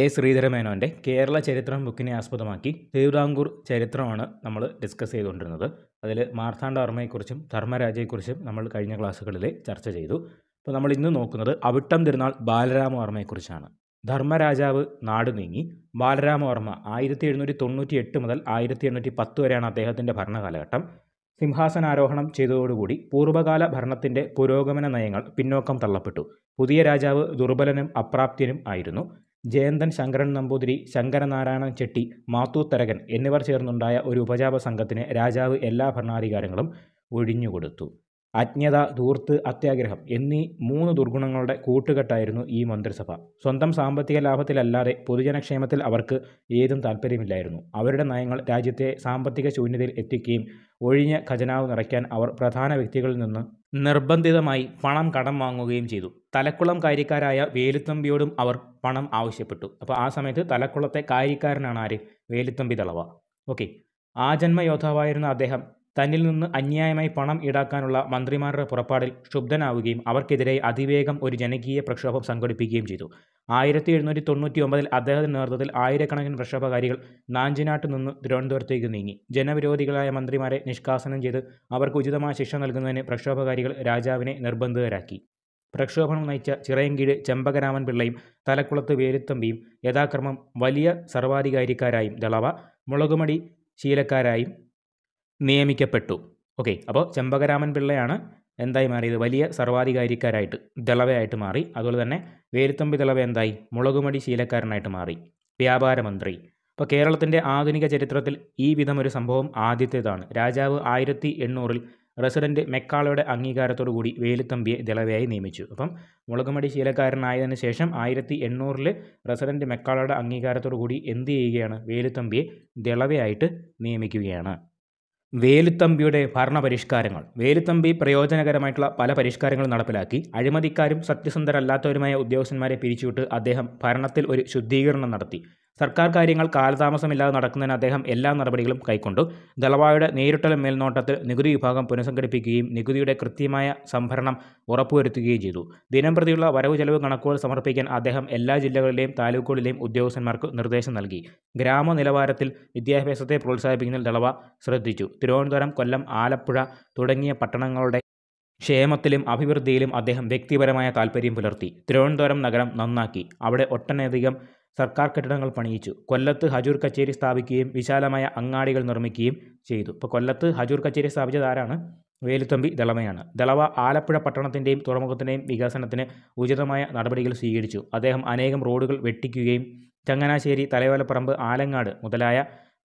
A ശ്രീധരമേനോൻ്റെ Kerala ചരിത്രം ബുക്കിനെ ആസ്പദമാക്കി തിരുവിതാംകൂർ ചരിത്രമാണ് നമ്മൾ ഡിസ്കസ് ചെയ്തുകൊണ്ടിരുന്നത് അതിൽ മാർത്താണ്ഡവർമ്മയെക്കുറിച്ചും ധർമ്മരാജയെക്കുറിച്ചും നമ്മൾ കഴിഞ്ഞ ക്ലാസ്സുകളിൽ ചർച്ച ചെയ്തു അപ്പോൾ നമ്മൾ ഇന്ന് നോക്കുന്നത് അവിട്ടം തിരുനാൾ ബാലരാമവർമ്മയെക്കുറിച്ചാണ് ധർമ്മരാജാവ് നാട് നീങ്ങി ബാലരാമവർമ്മ ആയിരത്തി എഴുന്നൂറ്റി തൊണ്ണൂറ്റി എട്ട് മുതൽ ആയിരത്തി എണ്ണൂറ്റി പത്ത് വരെയാണ് അദ്ദേഹത്തിൻ്റെ ഭരണകാലഘട്ടം സിംഹാസനാരോഹണം ചെയ്തതോടുകൂടി പൂർവ്വകാല ഭരണത്തിൻ്റെ പുരോഗമന നയങ്ങൾ പിന്നോക്കം തള്ളപ്പെട്ടു പുതിയ രാജാവ് ദുർബലനും അപ്രാപ്തിയനും ആയിരുന്നു ജയന്തൻ ശങ്കരൻ നമ്പൂതിരി ശങ്കരനാരായണൻ ചെട്ടി മാത്തൂത്തരകൻ എന്നിവർ ചേർന്നുണ്ടായ ഒരു ഉപജാപ സംഘത്തിന് രാജാവ് എല്ലാ ഭരണാധികാരങ്ങളും ഒഴിഞ്ഞുകൊടുത്തു അജ്ഞത ധൂർത്ത് അത്യാഗ്രഹം എന്നീ മൂന്ന് ദുർഗുണങ്ങളുടെ കൂട്ടുകെട്ടായിരുന്നു ഈ മന്ത്രിസഭ സ്വന്തം സാമ്പത്തിക ലാഭത്തിലല്ലാതെ പൊതുജനക്ഷേമത്തിൽ അവർക്ക് ഏതും താല്പര്യമില്ലായിരുന്നു അവരുടെ നയങ്ങൾ രാജ്യത്തെ സാമ്പത്തിക ശൂന്യതയിൽ എത്തിക്കുകയും ഒഴിഞ്ഞ ഖജനാവ് നിറയ്ക്കാൻ അവർ പ്രധാന വ്യക്തികളിൽ നിന്ന് നിർബന്ധിതമായി പണം കടം വാങ്ങുകയും ചെയ്തു തലക്കുളം കാര്യക്കാരായ വേലുത്തമ്പിയോടും അവർ പണം ആവശ്യപ്പെട്ടു അപ്പോൾ ആ സമയത്ത് തലക്കുളത്തെ കാര്യക്കാരനാണ് ആര് വേലുത്തമ്പി തളവ ഓക്കെ ആജന്മ യോദ്ധാവായിരുന്ന അദ്ദേഹം തന്നിൽ നിന്ന് അന്യായമായി പണം ഈടാക്കാനുള്ള മന്ത്രിമാരുടെ പുറപ്പാടിൽ ക്ഷുബ്ധനാവുകയും അവർക്കെതിരെ അതിവേഗം ഒരു ജനകീയ പ്രക്ഷോഭം സംഘടിപ്പിക്കുകയും ചെയ്തു ആയിരത്തി എഴുന്നൂറ്റി തൊണ്ണൂറ്റി ഒമ്പതിൽ അദ്ദേഹത്തിൻ്റെ നേതൃത്വത്തിൽ ആയിരക്കണക്കിന് പ്രക്ഷോഭകാരികൾ നാഞ്ചിനാട്ട് നിന്ന് തിരുവനന്തപുരത്തേക്ക് നീങ്ങി ജനവിരോധികളായ മന്ത്രിമാരെ നിഷ്കാസനം ചെയ്ത് അവർക്ക് ഉചിതമായ ശിക്ഷ നൽകുന്നതിന് പ്രക്ഷോഭകാരികൾ രാജാവിനെ നിർബന്ധിതരാക്കി പ്രക്ഷോഭം നയിച്ച ചിറയൻകീഴ് ചെമ്പകരാമൻ പിള്ളയും തലക്കുളത്ത് വേലുത്തമ്പിയും യഥാക്രമം വലിയ സർവാധികാരിക്കാരായും ദളവ മുളകുമടി ശീലക്കാരായും നിയമിക്കപ്പെട്ടു ഓക്കെ അപ്പോൾ ചെമ്പകരാമൻ പിള്ളയാണ് എന്തായി മാറിയത് വലിയ സർവാധികാരിക്കാരായിട്ട് ദളവയായിട്ട് മാറി അതുപോലെ തന്നെ വേലുത്തമ്പി ദളവ എന്തായി മുളകുമടി ശീലക്കാരനായിട്ട് മാറി വ്യാപാരമന്ത്രി അപ്പോൾ കേരളത്തിൻ്റെ ആധുനിക ചരിത്രത്തിൽ ഈ വിധം ഒരു സംഭവം ആദ്യത്തേതാണ് രാജാവ് ആയിരത്തി എണ്ണൂറിൽ റെസിഡൻറ്റ് മെക്കാളയുടെ കൂടി വേലുത്തമ്പിയെ ദളവയായി നിയമിച്ചു അപ്പം മുളകുമടി ശീലക്കാരനായതിനു ശേഷം ആയിരത്തി എണ്ണൂറിൽ റെസിഡൻറ്റ് മെക്കാളയുടെ കൂടി എന്ത് ചെയ്യുകയാണ് വേലുത്തമ്പിയെ ദളവയായിട്ട് നിയമിക്കുകയാണ് വേലുത്തമ്പിയുടെ ഭരണപരിഷ്കാരങ്ങൾ വേലുത്തമ്പി പ്രയോജനകരമായിട്ടുള്ള പല പരിഷ്കാരങ്ങളും നടപ്പിലാക്കി അഴിമതിക്കാരും സത്യസന്ധരല്ലാത്തവരുമായ ഉദ്യോഗസ്ഥന്മാരെ പിരിച്ചുവിട്ട് അദ്ദേഹം ഭരണത്തിൽ ഒരു ശുദ്ധീകരണം നടത്തി സർക്കാർ കാര്യങ്ങൾ കാലതാമസമില്ലാതെ നടക്കുന്നതിന് അദ്ദേഹം എല്ലാ നടപടികളും കൈക്കൊണ്ടു ദളവായുടെ നേരിട്ടുള്ള മേൽനോട്ടത്തിൽ നികുതി വിഭാഗം പുനഃസംഘടിപ്പിക്കുകയും നികുതിയുടെ കൃത്യമായ സംഭരണം ഉറപ്പുവരുത്തുകയും ചെയ്തു ദിനം പ്രതിയുള്ള വരവ് ചെലവ് കണക്കുകൾ സമർപ്പിക്കാൻ അദ്ദേഹം എല്ലാ ജില്ലകളിലെയും താലൂക്കുകളിലെയും ഉദ്യോഗസ്ഥന്മാർക്ക് നിർദ്ദേശം നൽകി ഗ്രാമ നിലവാരത്തിൽ വിദ്യാഭ്യാസത്തെ പ്രോത്സാഹിപ്പിക്കുന്നതിൽ ദളവ ശ്രദ്ധിച്ചു തിരുവനന്തപുരം കൊല്ലം ആലപ്പുഴ തുടങ്ങിയ പട്ടണങ്ങളുടെ ക്ഷേമത്തിലും അഭിവൃദ്ധിയിലും അദ്ദേഹം വ്യക്തിപരമായ താൽപ്പര്യം പുലർത്തി തിരുവനന്തപുരം നഗരം നന്നാക്കി അവിടെ ഒട്ടനധികം സർക്കാർ കെട്ടിടങ്ങൾ പണിയിച്ചു കൊല്ലത്ത് ഹജൂർ കച്ചേരി സ്ഥാപിക്കുകയും വിശാലമായ അങ്ങാടികൾ നിർമ്മിക്കുകയും ചെയ്തു ഇപ്പോൾ കൊല്ലത്ത് ഹജൂർ കച്ചേരി സ്ഥാപിച്ചത് ആരാണ് വേലുത്തമ്പി ദളവയാണ് ദളവ ആലപ്പുഴ പട്ടണത്തിൻ്റെയും തുറമുഖത്തിൻ്റെയും വികസനത്തിന് ഉചിതമായ നടപടികൾ സ്വീകരിച്ചു അദ്ദേഹം അനേകം റോഡുകൾ വെട്ടിക്കുകയും ചങ്ങനാശ്ശേരി തലയോലപ്പറമ്പ് ആലങ്ങാട് മുതലായ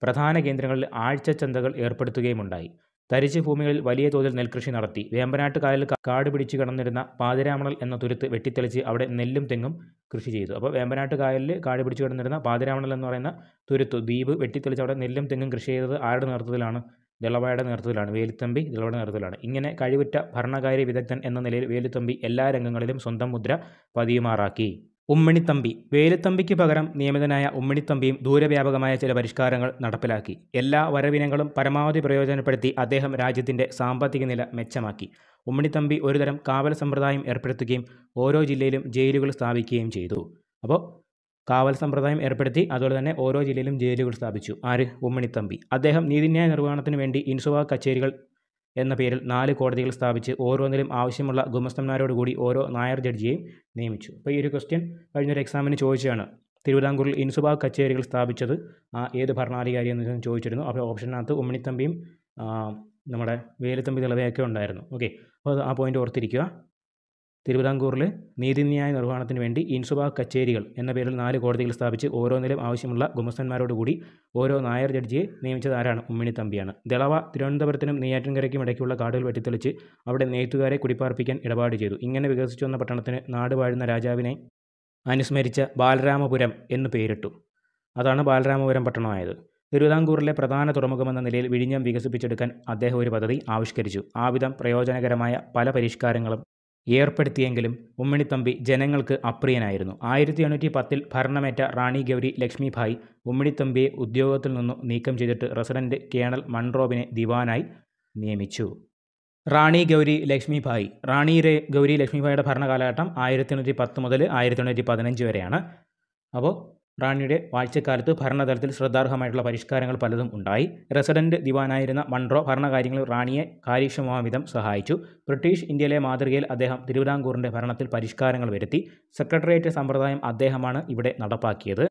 പ്രധാന കേന്ദ്രങ്ങളിൽ ആഴ്ച ചന്തകൾ ഏർപ്പെടുത്തുകയുമുണ്ടായി തരിച്ചു ഭൂമികളിൽ വലിയ തോതിൽ നെൽകൃഷി നടത്തി വേമ്പനാട്ട് കായലിൽ കാട് പിടിച്ചു കിടന്നിരുന്ന പാതിരാമണൽ എന്ന തുരുത്ത് വെട്ടിത്തെളിച്ച് അവിടെ നെല്ലും തെങ്ങും കൃഷി ചെയ്തു അപ്പോൾ വേമ്പനാട്ട് കായലിൽ കാട് പിടിച്ചു കിടന്നിരുന്ന പാതിരാമണൽ എന്ന് പറയുന്ന തുരുത്ത് ദ്വീപ് വെട്ടിത്തെളിച്ച് അവിടെ നെല്ലും തെങ്ങും കൃഷി ചെയ്തത് ആരുടെ നേതൃത്വത്തിലാണ് ദളവായുടെ നേതൃത്വത്തിലാണ് വേലുത്തമ്പി ദളവയുടെ നേതൃത്വത്തിലാണ് ഇങ്ങനെ കഴിവുറ്റ ഭരണകാര്യ വിദഗ്ധൻ എന്ന നിലയിൽ വേലുത്തമ്പി എല്ലാ രംഗങ്ങളിലും സ്വന്തം മുദ്ര പതിയുമാറാക്കി ഉമ്മണിത്തമ്പി വേലുത്തമ്പിക്ക് പകരം നിയമിതനായ ഉമ്മണിത്തമ്പിയും ദൂരവ്യാപകമായ ചില പരിഷ്കാരങ്ങൾ നടപ്പിലാക്കി എല്ലാ വരവിനങ്ങളും പരമാവധി പ്രയോജനപ്പെടുത്തി അദ്ദേഹം രാജ്യത്തിൻ്റെ സാമ്പത്തിക നില മെച്ചമാക്കി ഉമ്മണിത്തമ്പി ഒരുതരം കാവൽ സമ്പ്രദായം ഏർപ്പെടുത്തുകയും ഓരോ ജില്ലയിലും ജയിലുകൾ സ്ഥാപിക്കുകയും ചെയ്തു അപ്പോൾ കാവൽ സമ്പ്രദായം ഏർപ്പെടുത്തി അതുപോലെ തന്നെ ഓരോ ജില്ലയിലും ജയിലുകൾ സ്ഥാപിച്ചു ആര് ഉമ്മണിത്തമ്പി അദ്ദേഹം നീതിന്യായ നിർവഹണത്തിന് വേണ്ടി ഇൻസുവ കച്ചേരികൾ എന്ന പേരിൽ നാല് കോടതികൾ സ്ഥാപിച്ച് ഓരോന്നിലും ആവശ്യമുള്ള ഗുമസ്തന്മാരോടുകൂടി ഓരോ നായർ ജഡ്ജിയെയും നിയമിച്ചു അപ്പോൾ ഈ ഒരു ക്വസ്റ്റ്യൻ കഴിഞ്ഞൊരു എക്സാമിന് ചോദിച്ചതാണ് തിരുവിതാംകൂറിൽ ഇൻസുബാഗ് കച്ചേരികൾ സ്ഥാപിച്ചത് ആ ഏത് ഭരണാധികാരി എന്ന് ചോദിച്ചിരുന്നു അപ്പോൾ ഓപ്ഷനകത്ത് ഉമ്മണിത്തമ്പിയും നമ്മുടെ വേലുത്തമ്പി തിളവയൊക്കെ ഉണ്ടായിരുന്നു ഓക്കെ അപ്പോൾ ആ പോയിൻ്റ് ഓർത്തിരിക്കുക തിരുവിതാംകൂറിൽ നീതിന്യായ നിർവഹണത്തിന് വേണ്ടി ഇൻസുബ കച്ചേരികൾ എന്ന പേരിൽ നാല് കോടതികൾ സ്ഥാപിച്ച് ഓരോന്നിലും ആവശ്യമുള്ള ഗുമസ്തന്മാരോടുകൂടി ഓരോ നായർ ജഡ്ജിയെ നിയമിച്ചത് ആരാണ് ഉമ്മിണി തമ്പിയാണ് ദളവ തിരുവനന്തപുരത്തിനും നെയ്യാറ്റിൻകരയ്ക്കും ഇടയ്ക്കുള്ള കാടുകൾ വെട്ടിത്തെളിച്ച് അവിടെ നെയ്ത്തുകാരെ കുടിപ്പാർപ്പിക്കാൻ ഇടപാട് ചെയ്തു ഇങ്ങനെ വികസിച്ചു വന്ന പട്ടണത്തിന് നാട് വാഴുന്ന രാജാവിനെ അനുസ്മരിച്ച ബാലരാമപുരം എന്ന് പേരിട്ടു അതാണ് ബാലരാമപുരം പട്ടണമായത് തിരുവിതാംകൂറിലെ പ്രധാന തുറമുഖമെന്ന നിലയിൽ വിഴിഞ്ഞം വികസിപ്പിച്ചെടുക്കാൻ അദ്ദേഹം ഒരു പദ്ധതി ആവിഷ്കരിച്ചു ആവിധം പ്രയോജനകരമായ പല പരിഷ്കാരങ്ങളും ഏർപ്പെടുത്തിയെങ്കിലും ഉമ്മിണിത്തമ്പി ജനങ്ങൾക്ക് അപ്രിയനായിരുന്നു ആയിരത്തി എണ്ണൂറ്റി പത്തിൽ ഭരണമേറ്റ റാണി ഗൗരി ലക്ഷ്മിഭായ് ഉമ്മിണിത്തമ്പിയെ ഉദ്യോഗത്തിൽ നിന്നും നീക്കം ചെയ്തിട്ട് റസിഡന്റ് കേണൽ മൺറോബിനെ ദിവാനായി നിയമിച്ചു റാണി ഗൗരി ലക്ഷ്മിഭായ് റാണി രേ ഗൗരി ലക്ഷ്മിഭായിയുടെ ഭരണകാലഘട്ടം ആയിരത്തി എണ്ണൂറ്റി പത്ത് മുതൽ ആയിരത്തി എണ്ണൂറ്റി പതിനഞ്ച് വരെയാണ് അപ്പോൾ റാണിയുടെ വാഴ്ചക്കാലത്ത് ഭരണതലത്തിൽ ശ്രദ്ധാർഹമായിട്ടുള്ള പരിഷ്കാരങ്ങൾ പലതും ഉണ്ടായി റെസിഡന്റ് ദിവാനായിരുന്ന മൺറോ ഭരണകാര്യങ്ങളിൽ റാണിയെ കാര്യക്ഷമവിധം സഹായിച്ചു ബ്രിട്ടീഷ് ഇന്ത്യയിലെ മാതൃകയിൽ അദ്ദേഹം തിരുവിതാംകൂറിൻ്റെ ഭരണത്തിൽ പരിഷ്കാരങ്ങൾ വരുത്തി സെക്രട്ടേറിയറ്റ് സമ്പ്രദായം അദ്ദേഹമാണ് ഇവിടെ നടപ്പാക്കിയത്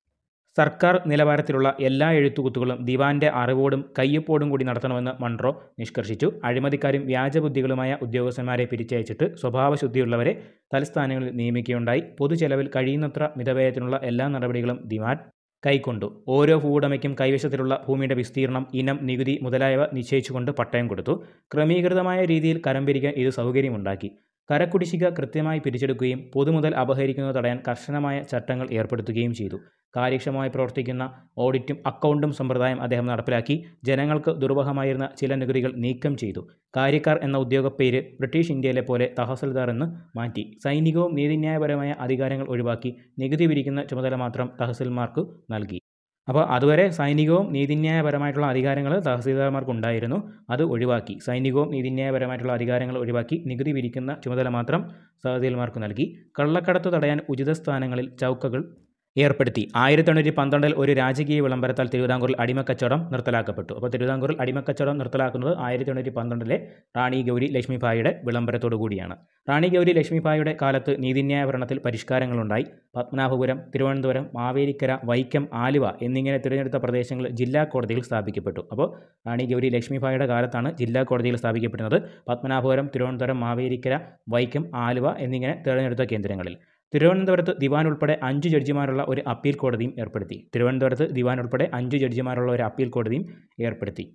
സർക്കാർ നിലവാരത്തിലുള്ള എല്ലാ എഴുത്തുകുത്തുകളും ദിവാന്റെ അറിവോടും കയ്യൊപ്പോടും കൂടി നടത്തണമെന്ന് മൺട്രോ നിഷ്കർഷിച്ചു അഴിമതിക്കാരും വ്യാജബുദ്ധികളുമായ ഉദ്യോഗസ്ഥന്മാരെ പിരിച്ചയച്ചിട്ട് സ്വഭാവശുദ്ധിയുള്ളവരെ തലസ്ഥാനങ്ങളിൽ നിയമിക്കുകയുണ്ടായി പൊതുചെലവിൽ കഴിയുന്നത്ര മിതവ്യയത്തിനുള്ള എല്ലാ നടപടികളും ദിവാൻ കൈക്കൊണ്ടു ഓരോ ഭൂവുടമയ്ക്കും കൈവശത്തിലുള്ള ഭൂമിയുടെ വിസ്തീർണം ഇനം നികുതി മുതലായവ നിശ്ചയിച്ചുകൊണ്ട് പട്ടയം കൊടുത്തു ക്രമീകൃതമായ രീതിയിൽ കരം പിരിക്കാൻ ഇത് സൗകര്യമുണ്ടാക്കി കരക്കുടിശ്ശിക കൃത്യമായി പിരിച്ചെടുക്കുകയും പൊതുമുതൽ അപഹരിക്കുന്നത് തടയാൻ കർശനമായ ചട്ടങ്ങൾ ഏർപ്പെടുത്തുകയും ചെയ്തു കാര്യക്ഷമമായി പ്രവർത്തിക്കുന്ന ഓഡിറ്റും അക്കൗണ്ടും സമ്പ്രദായം അദ്ദേഹം നടപ്പിലാക്കി ജനങ്ങൾക്ക് ദുർവഹമായിരുന്ന ചില നികുതികൾ നീക്കം ചെയ്തു കാര്യക്കാർ എന്ന ഉദ്യോഗപ്പേര് ബ്രിട്ടീഷ് ഇന്ത്യയിലെ പോലെ തഹസിൽദാർ എന്ന് മാറ്റി സൈനികവും നീതിന്യായപരമായ അധികാരങ്ങൾ ഒഴിവാക്കി നികുതി പിരിക്കുന്ന ചുമതല മാത്രം തഹസിൽമാർക്ക് നൽകി അപ്പോൾ അതുവരെ സൈനികവും നീതിന്യായപരമായിട്ടുള്ള അധികാരങ്ങൾ തഹസീൽദാർമാർക്ക് ഉണ്ടായിരുന്നു അത് ഒഴിവാക്കി സൈനികവും നീതിന്യായപരമായിട്ടുള്ള അധികാരങ്ങൾ ഒഴിവാക്കി നികുതി പിരിക്കുന്ന ചുമതല മാത്രം തഹസീൽമാർക്ക് നൽകി കള്ളക്കടത്ത് തടയാൻ ഉചിത സ്ഥാനങ്ങളിൽ ചൗക്കകൾ ഏർപ്പെടുത്തി ആയിരത്തി തൊണ്ണൂറ്റി പന്ത്രണ്ടിൽ ഒരു രാജകീയ വിളംബരത്താൽ തിരുവിതാംകൂറിൽ അടിമക്കച്ചവടം നിർത്തലാക്കപ്പെട്ടു അപ്പോൾ തിരുവിതാംകൂറിൽ അടിമക്കച്ചവടം നിർത്തലാക്കുന്നത് ആയിരത്തി തൊണ്ണൂറ്റി പന്ത്രണ്ടിലെ റാണി ഗൗരി ലക്ഷ്മിഭായിയുടെ വിളംബരത്തോടു കൂടിയാണ് റാണി ഗൗരി ലക്ഷ്മിഭായിയുടെ കാലത്ത് നീതിന്യായ ഭരണത്തിൽ പരിഷ്കാരങ്ങളുണ്ടായി പത്മനാഭപുരം തിരുവനന്തപുരം മാവേലിക്കര വൈക്കം ആലുവ എന്നിങ്ങനെ തിരഞ്ഞെടുത്ത പ്രദേശങ്ങൾ ജില്ലാ കോടതിയിൽ സ്ഥാപിക്കപ്പെട്ടു അപ്പോൾ റാണി ഗൗരി ലക്ഷ്മിഭായിയുടെ കാലത്താണ് ജില്ലാ കോടതിയിൽ സ്ഥാപിക്കപ്പെടുന്നത് പത്മനാഭപുരം തിരുവനന്തപുരം മാവേലിക്കര വൈക്കം ആലുവ എന്നിങ്ങനെ തിരഞ്ഞെടുത്ത കേന്ദ്രങ്ങളിൽ തിരുവനന്തപുരത്ത് ദിവാൻ ഉൾപ്പെടെ അഞ്ച് ജഡ്ജിമാരുള്ള ഒരു അപ്പീൽ കോടതിയും ഏർപ്പെടുത്തി തിരുവനന്തപുരത്ത് ദിവാൻ ഉൾപ്പെടെ അഞ്ച് ജഡ്ജിമാരുള്ള ഒരു അപ്പീൽ കോടതിയും ഏർപ്പെടുത്തി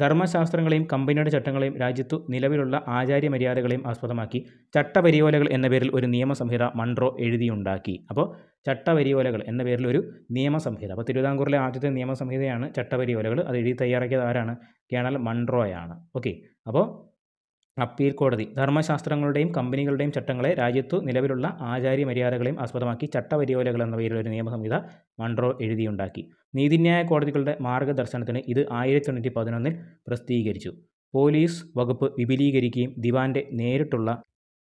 ധർമ്മശാസ്ത്രങ്ങളെയും കമ്പനിയുടെ ചട്ടങ്ങളെയും രാജ്യത്തു നിലവിലുള്ള ആചാര്യമര്യാദകളെയും ആസ്പദമാക്കി ചട്ടപരിയോലകൾ എന്ന പേരിൽ ഒരു നിയമസംഹിത മൺട്രോ എഴുതിയുണ്ടാക്കി അപ്പോൾ ചട്ടപരിയോലകൾ എന്ന പേരിൽ ഒരു നിയമസംഹിത അപ്പോൾ തിരുവിതാംകൂറിലെ ആദ്യത്തെ നിയമസംഹിതയാണ് ചട്ടപരിയോലകൾ അത് എഴുതി തയ്യാറാക്കിയത് ആരാണ് കേണൽ മൺട്രോയാണ് ഓക്കെ അപ്പോൾ അപ്പീൽ കോടതി ധർമ്മശാസ്ത്രങ്ങളുടെയും കമ്പനികളുടെയും ചട്ടങ്ങളെ രാജ്യത്തു നിലവിലുള്ള ആചാര്യ മര്യാദകളെയും ആസ്പദമാക്കി ചട്ടവരിയോലകൾ എന്ന പേരിൽ ഒരു നിയമസംഹിത മൺട്രോ എഴുതിയുണ്ടാക്കി നീതിന്യായ കോടതികളുടെ മാർഗദർശനത്തിന് ഇത് ആയിരത്തി തൊണ്ണൂറ്റി പതിനൊന്നിൽ പ്രസിദ്ധീകരിച്ചു പോലീസ് വകുപ്പ് വിപുലീകരിക്കുകയും ദിവാൻ്റെ നേരിട്ടുള്ള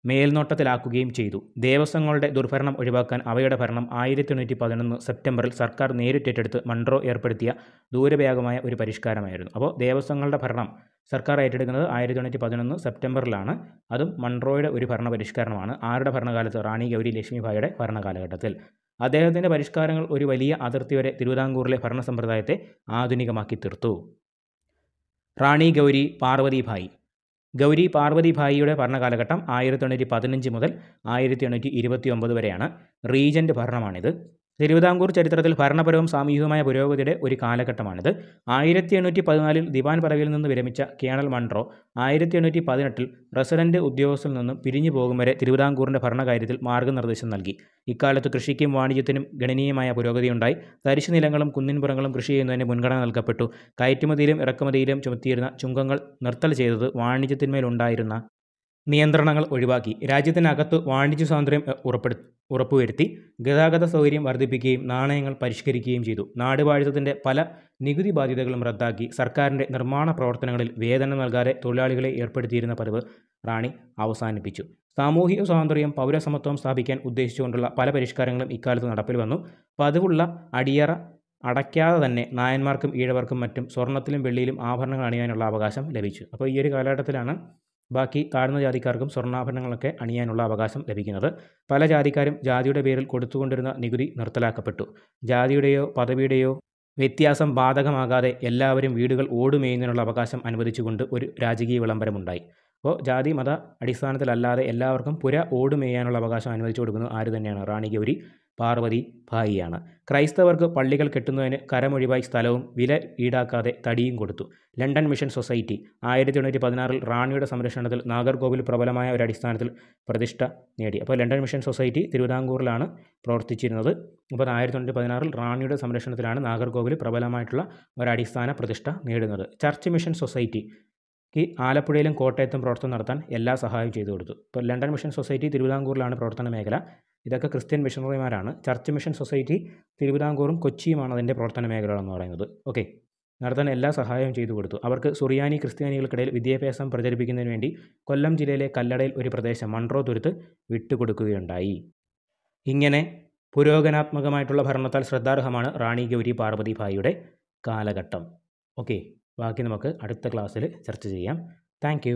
മേൽനോട്ടത്തിലാക്കുകയും ചെയ്തു ദേവസ്വങ്ങളുടെ ദുർഭരണം ഒഴിവാക്കാൻ അവയുടെ ഭരണം ആയിരത്തി എണ്ണൂറ്റി പതിനൊന്ന് സെപ്റ്റംബറിൽ സർക്കാർ നേരിട്ടേറ്റെടുത്ത് മൺട്രോ ഏർപ്പെടുത്തിയ ദൂരവ്യാഗമായ ഒരു പരിഷ്കാരമായിരുന്നു അപ്പോൾ ദേവസ്വങ്ങളുടെ ഭരണം സർക്കാർ ഏറ്റെടുക്കുന്നത് ആയിരത്തി തൊണ്ണൂറ്റി പതിനൊന്ന് സെപ്റ്റംബറിലാണ് അതും മൺട്രോയുടെ ഒരു ഭരണ പരിഷ്കരണമാണ് ആരുടെ ഭരണകാലത്ത് റാണി ഗൗരി ലക്ഷ്മിഭായിയുടെ ഭരണകാലഘട്ടത്തിൽ അദ്ദേഹത്തിൻ്റെ പരിഷ്കാരങ്ങൾ ഒരു വലിയ അതിർത്തി വരെ തിരുവിതാംകൂറിലെ ഭരണ സമ്പ്രദായത്തെ ആധുനികമാക്കി തീർത്തു റാണി ഗൗരി പാർവതിഭായി ഗൗരി പാർവതി ഭായിയുടെ ഭരണകാലഘട്ടം ആയിരത്തി എണ്ണൂറ്റി പതിനഞ്ച് മുതൽ ആയിരത്തി എണ്ണൂറ്റി ഇരുപത്തി ഒമ്പത് വരെയാണ് റീജൻറ്റ് ഭരണമാണിത് തിരുവിതാംകൂർ ചരിത്രത്തിൽ ഭരണപരവും സാമൂഹികവുമായ പുരോഗതിയുടെ ഒരു കാലഘട്ടമാണിത് ആയിരത്തി എണ്ണൂറ്റി പതിനാലിൽ ദിവാൻ പദവിയിൽ നിന്ന് വിരമിച്ച കേണൽ മൺട്രോ ആയിരത്തി എണ്ണൂറ്റി പതിനെട്ടിൽ റെസിഡൻറ്റ് ഉദ്യോഗസ്ഥരിൽ നിന്നും പിരിഞ്ഞു പോകും വരെ തിരുവിതാംകൂറിൻ്റെ ഭരണകാര്യത്തിൽ മാർഗ്ഗനിർദ്ദേശം നൽകി ഇക്കാലത്ത് കൃഷിക്കും വാണിജ്യത്തിനും ഗണനീയമായ പുരോഗതിയുണ്ടായി തരിശു നിലങ്ങളും കുന്നിൻപുറങ്ങളും കൃഷി ചെയ്യുന്നതിന് മുൻഗണന നൽകപ്പെട്ടു കയറ്റുമതിയിലും ഇറക്കുമതിയിലും ചുമത്തിയിരുന്ന ചുങ്കങ്ങൾ നിർത്തൽ ചെയ്തത് വാണിജ്യത്തിന്മേലുണ്ടായിരുന്ന നിയന്ത്രണങ്ങൾ ഒഴിവാക്കി രാജ്യത്തിനകത്ത് വാണിജ്യ സ്വാതന്ത്ര്യം ഉറപ്പെടു ഉറപ്പുവരുത്തി ഗതാഗത സൗകര്യം വർദ്ധിപ്പിക്കുകയും നാണയങ്ങൾ പരിഷ്കരിക്കുകയും ചെയ്തു നാടുവാഴുത്തത്തിൻ്റെ പല നികുതി ബാധ്യതകളും റദ്ദാക്കി സർക്കാരിൻ്റെ നിർമ്മാണ പ്രവർത്തനങ്ങളിൽ വേതനം നൽകാതെ തൊഴിലാളികളെ ഏർപ്പെടുത്തിയിരുന്ന പതിവ് റാണി അവസാനിപ്പിച്ചു സാമൂഹിക സ്വാതന്ത്ര്യം പൗരസമത്വം സ്ഥാപിക്കാൻ ഉദ്ദേശിച്ചുകൊണ്ടുള്ള പല പരിഷ്കാരങ്ങളും ഇക്കാലത്ത് നടപ്പിൽ വന്നു പതിവുള്ള അടിയറ അടയ്ക്കാതെ തന്നെ നായന്മാർക്കും ഈഴവർക്കും മറ്റും സ്വർണത്തിലും വെള്ളിയിലും ആഭരണങ്ങൾ അണിയാനുള്ള അവകാശം ലഭിച്ചു അപ്പോൾ ഈ ഒരു കാലഘട്ടത്തിലാണ് ബാക്കി താഴ്ന്ന ജാതിക്കാർക്കും സ്വർണ്ണാഭരണങ്ങളൊക്കെ അണിയാനുള്ള അവകാശം ലഭിക്കുന്നത് പല ജാതിക്കാരും ജാതിയുടെ പേരിൽ കൊടുത്തുകൊണ്ടിരുന്ന നികുതി നിർത്തലാക്കപ്പെട്ടു ജാതിയുടെയോ പദവിയുടെയോ വ്യത്യാസം ബാധകമാകാതെ എല്ലാവരും വീടുകൾ ഓടുമേയുന്നതിനുള്ള അവകാശം അനുവദിച്ചുകൊണ്ട് ഒരു രാജകീയ വിളംബരമുണ്ടായി അപ്പോൾ ജാതി മത അടിസ്ഥാനത്തിലല്ലാതെ എല്ലാവർക്കും പുര ഓടുമേയാനുള്ള അവകാശം അനുവദിച്ചു കൊടുക്കുന്നത് ആര് തന്നെയാണ് റാണി ഗൗരി പാർവതി ഭായിയാണ് ക്രൈസ്തവർക്ക് പള്ളികൾ കെട്ടുന്നതിന് കരമൊഴിവായി സ്ഥലവും വില ഈടാക്കാതെ തടിയും കൊടുത്തു ലണ്ടൻ മിഷൻ സൊസൈറ്റി ആയിരത്തി തൊണ്ണൂറ്റി പതിനാറിൽ റാണിയുടെ സംരക്ഷണത്തിൽ നാഗർകോവിൽ പ്രബലമായ ഒരു അടിസ്ഥാനത്തിൽ പ്രതിഷ്ഠ നേടി അപ്പോൾ ലണ്ടൻ മിഷൻ സൊസൈറ്റി തിരുവിതാംകൂറിലാണ് പ്രവർത്തിച്ചിരുന്നത് അപ്പോൾ ആയിരത്തി തൊണ്ണൂറ്റി പതിനാറിൽ റാണിയുടെ സംരക്ഷണത്തിലാണ് നാഗർകോവിൽ പ്രബലമായിട്ടുള്ള ഒരു അടിസ്ഥാന പ്രതിഷ്ഠ നേടുന്നത് ചർച്ച് മിഷൻ സൊസൈറ്റി ഈ ആലപ്പുഴയിലും കോട്ടയത്തും പ്രവർത്തനം നടത്താൻ എല്ലാ സഹായവും ചെയ്തു കൊടുത്തു ഇപ്പോൾ ലണ്ടൻ മിഷൻ സൊസൈറ്റി തിരുവിതാംകൂറിലാണ് പ്രവർത്തന മേഖല ഇതൊക്കെ ക്രിസ്ത്യൻ മിഷണറിമാരാണ് ചർച്ച് മിഷൻ സൊസൈറ്റി തിരുവിതാംകൂറും കൊച്ചിയുമാണ് അതിൻ്റെ പ്രവർത്തന മേഖലകളെന്ന് പറയുന്നത് ഓക്കെ നടത്താൻ എല്ലാ സഹായവും ചെയ്തു കൊടുത്തു അവർക്ക് സുറിയാനി ക്രിസ്ത്യാനികൾക്കിടയിൽ വിദ്യാഭ്യാസം പ്രചരിപ്പിക്കുന്നതിന് വേണ്ടി കൊല്ലം ജില്ലയിലെ കല്ലടയിൽ ഒരു പ്രദേശം മൺട്രോ തുരുത്ത് വിട്ടുകൊടുക്കുകയുണ്ടായി ഇങ്ങനെ പുരോഗനാത്മകമായിട്ടുള്ള ഭരണത്താൽ ശ്രദ്ധാർഹമാണ് റാണി ഗൗരി പാർവതിഭായിയുടെ കാലഘട്ടം ഓക്കെ ബാക്കി നമുക്ക് അടുത്ത ക്ലാസ്സിൽ ചർച്ച ചെയ്യാം താങ്ക്